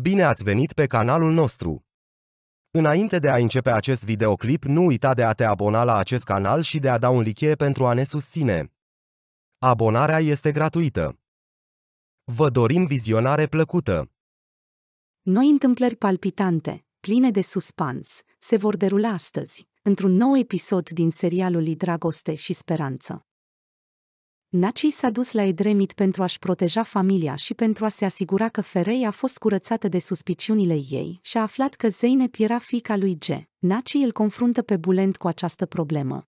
Bine ați venit pe canalul nostru! Înainte de a începe acest videoclip, nu uita de a te abona la acest canal și de a da un like pentru a ne susține. Abonarea este gratuită. Vă dorim vizionare plăcută! Noi întâmplări palpitante, pline de suspans, se vor derula astăzi, într-un nou episod din serialul Dragoste și Speranță. Naci s-a dus la Edremit pentru a-și proteja familia și pentru a se asigura că Ferei a fost curățată de suspiciunile ei și a aflat că Zeynep era fica lui G. Naci îl confruntă pe Bulent cu această problemă.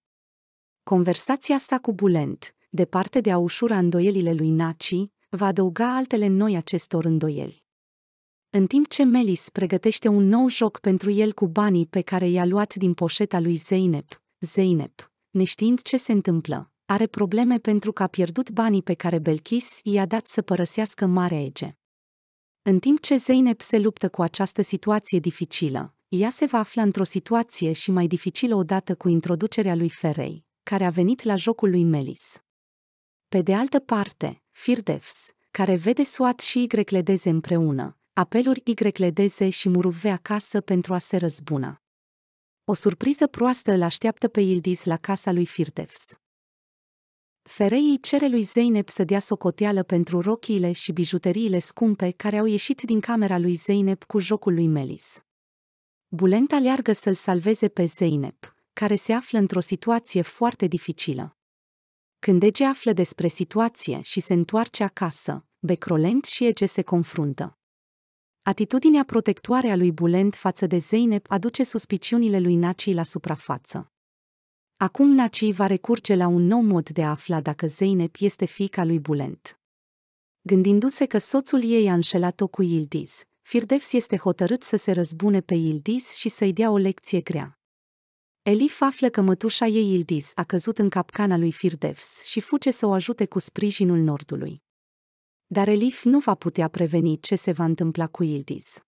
Conversația sa cu Bulent, departe de a ușura îndoielile lui Naci, va adăuga altele noi acestor îndoieli. În timp ce Melis pregătește un nou joc pentru el cu banii pe care i-a luat din poșeta lui Zeynep, Zeynep, neștiind ce se întâmplă, are probleme pentru că a pierdut banii pe care Belkis i-a dat să părăsească Marea Ege. În timp ce Zeynep se luptă cu această situație dificilă, ea se va afla într-o situație și mai dificilă odată cu introducerea lui Ferei, care a venit la jocul lui Melis. Pe de altă parte, Firdevs, care vede Suat și Y împreună, apeluri Y și Muruve acasă pentru a se răzbuna. O surpriză proastă îl așteaptă pe Ildis la casa lui Firdevs. Ferei cere lui Zeynep să dea socoteală pentru rochiile și bijuteriile scumpe care au ieșit din camera lui Zeynep cu jocul lui Melis. Bulent leargă să-l salveze pe Zeynep, care se află într-o situație foarte dificilă. Când Ege află despre situație și se întoarce acasă, Becrolent și Ege se confruntă. Atitudinea protectoare a lui Bulent față de Zeynep aduce suspiciunile lui Naci la suprafață. Acum Naci va recurge la un nou mod de a afla dacă Zeynep este fiica lui Bulent. Gândindu-se că soțul ei a înșelat-o cu Ildis, Firdevs este hotărât să se răzbune pe Ildis și să-i dea o lecție grea. Elif află că mătușa ei Ildis a căzut în capcana lui Firdevs și fuge să o ajute cu sprijinul nordului. Dar Elif nu va putea preveni ce se va întâmpla cu Ildis.